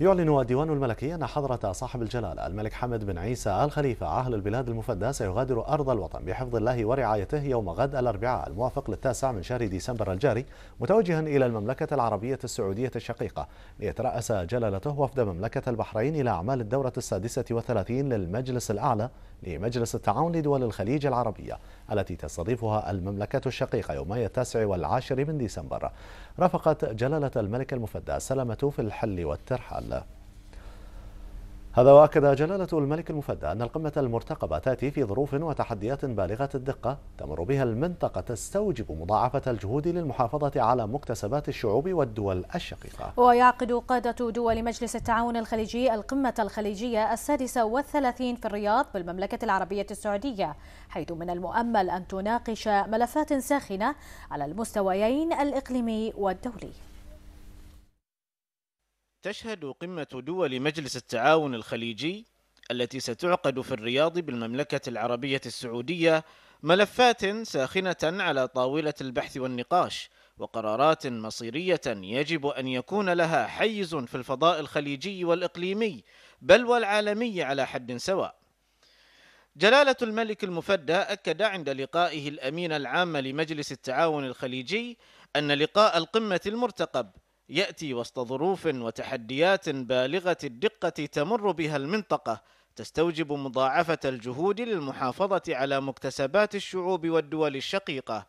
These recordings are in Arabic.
يعلن الديوان الملكي أن حضرة صاحب الجلالة الملك حمد بن عيسى آل خليفة عاهل البلاد المفدى سيغادر أرض الوطن بحفظ الله ورعايته يوم غد الأربعاء الموافق للتاسع من شهر ديسمبر الجاري متوجها إلى المملكة العربية السعودية الشقيقة ليترأس جلالته وفد مملكة البحرين إلى أعمال الدورة السادسة والثلاثين للمجلس الأعلى لمجلس التعاون لدول الخليج العربية التي تستضيفها المملكة الشقيقة يومي التاسع والعاشر من ديسمبر رافقت جلالة الملك المفدى سلمة في الحل والترحال الجبل هذا واكد جلاله الملك المفدى ان القمه المرتقبه تاتي في ظروف وتحديات بالغه الدقه تمر بها المنطقه تستوجب مضاعفه الجهود للمحافظه على مكتسبات الشعوب والدول الشقيقه. ويعقد قاده دول مجلس التعاون الخليجي القمه الخليجيه السادسه والثلاثين في الرياض بالمملكه العربيه السعوديه، حيث من المؤمل ان تناقش ملفات ساخنه على المستويين الاقليمي والدولي. تشهد قمة دول مجلس التعاون الخليجي التي ستعقد في الرياض بالمملكة العربية السعودية ملفات ساخنة على طاولة البحث والنقاش وقرارات مصيرية يجب أن يكون لها حيز في الفضاء الخليجي والإقليمي بل والعالمي على حد سواء. جلالة الملك المفدى أكد عند لقائه الأمين العام لمجلس التعاون الخليجي أن لقاء القمة المرتقب ياتي وسط ظروف وتحديات بالغه الدقه تمر بها المنطقه تستوجب مضاعفه الجهود للمحافظه على مكتسبات الشعوب والدول الشقيقه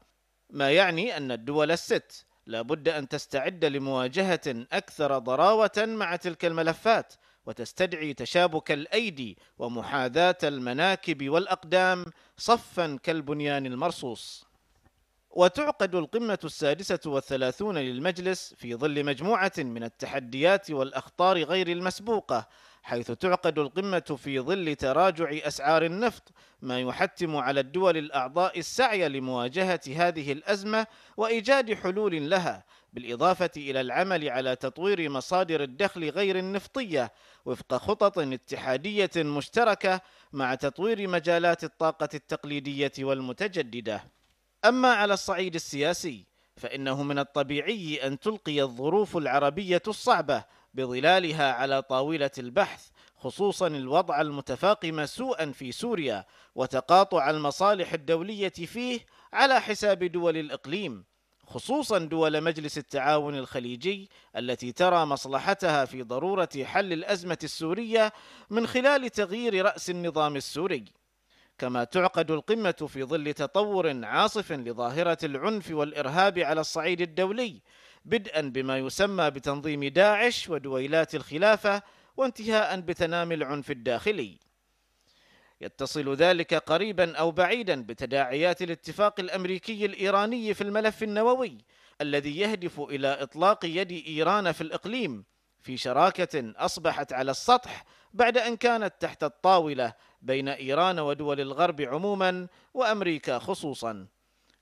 ما يعني ان الدول الست لابد ان تستعد لمواجهه اكثر ضراوه مع تلك الملفات وتستدعي تشابك الايدي ومحاذاه المناكب والاقدام صفا كالبنيان المرصوص وتعقد القمة السادسة والثلاثون للمجلس في ظل مجموعة من التحديات والأخطار غير المسبوقة حيث تعقد القمة في ظل تراجع أسعار النفط ما يحتم على الدول الأعضاء السعي لمواجهة هذه الأزمة وإيجاد حلول لها بالإضافة إلى العمل على تطوير مصادر الدخل غير النفطية وفق خطط اتحادية مشتركة مع تطوير مجالات الطاقة التقليدية والمتجددة أما على الصعيد السياسي فإنه من الطبيعي أن تلقي الظروف العربية الصعبة بظلالها على طاولة البحث خصوصا الوضع المتفاقم سوءا في سوريا وتقاطع المصالح الدولية فيه على حساب دول الإقليم خصوصا دول مجلس التعاون الخليجي التي ترى مصلحتها في ضروره حل الازمه السوريه من خلال تغيير راس النظام السوري كما تعقد القمة في ظل تطور عاصف لظاهرة العنف والإرهاب على الصعيد الدولي بدءا بما يسمى بتنظيم داعش ودويلات الخلافة وانتهاء بتنامي العنف الداخلي يتصل ذلك قريبا أو بعيدا بتداعيات الاتفاق الأمريكي الإيراني في الملف النووي الذي يهدف إلى إطلاق يد إيران في الإقليم في شراكة أصبحت على السطح بعد أن كانت تحت الطاولة بين إيران ودول الغرب عموما وأمريكا خصوصا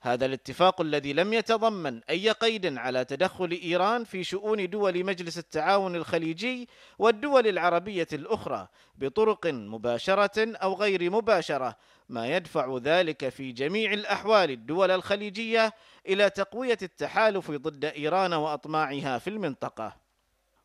هذا الاتفاق الذي لم يتضمن أي قيد على تدخل إيران في شؤون دول مجلس التعاون الخليجي والدول العربية الأخرى بطرق مباشرة أو غير مباشرة ما يدفع ذلك في جميع الأحوال الدول الخليجية إلى تقوية التحالف ضد إيران وأطماعها في المنطقة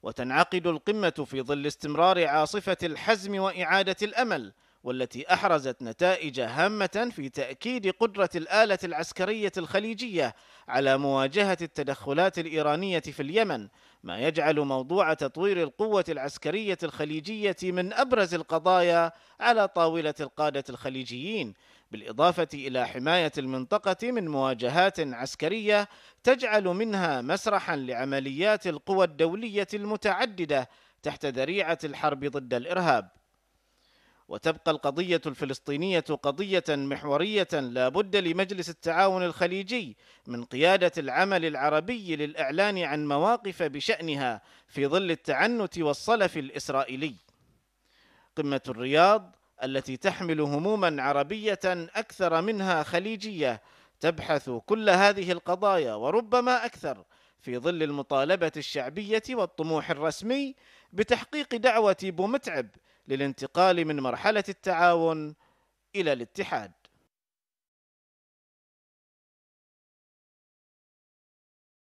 وتنعقد القمة في ظل استمرار عاصفة الحزم وإعادة الأمل والتي احرزت نتائج هامه في تاكيد قدره الاله العسكريه الخليجيه على مواجهه التدخلات الايرانيه في اليمن ما يجعل موضوع تطوير القوه العسكريه الخليجيه من ابرز القضايا على طاوله القاده الخليجيين بالاضافه الى حمايه المنطقه من مواجهات عسكريه تجعل منها مسرحا لعمليات القوى الدوليه المتعدده تحت ذريعه الحرب ضد الارهاب وتبقى القضية الفلسطينية قضية محورية لا بد لمجلس التعاون الخليجي من قيادة العمل العربي للإعلان عن مواقف بشأنها في ظل التعنت والصلف الإسرائيلي قمة الرياض التي تحمل هموما عربية أكثر منها خليجية تبحث كل هذه القضايا وربما أكثر في ظل المطالبة الشعبية والطموح الرسمي بتحقيق دعوة بومتعب للانتقال من مرحله التعاون الى الاتحاد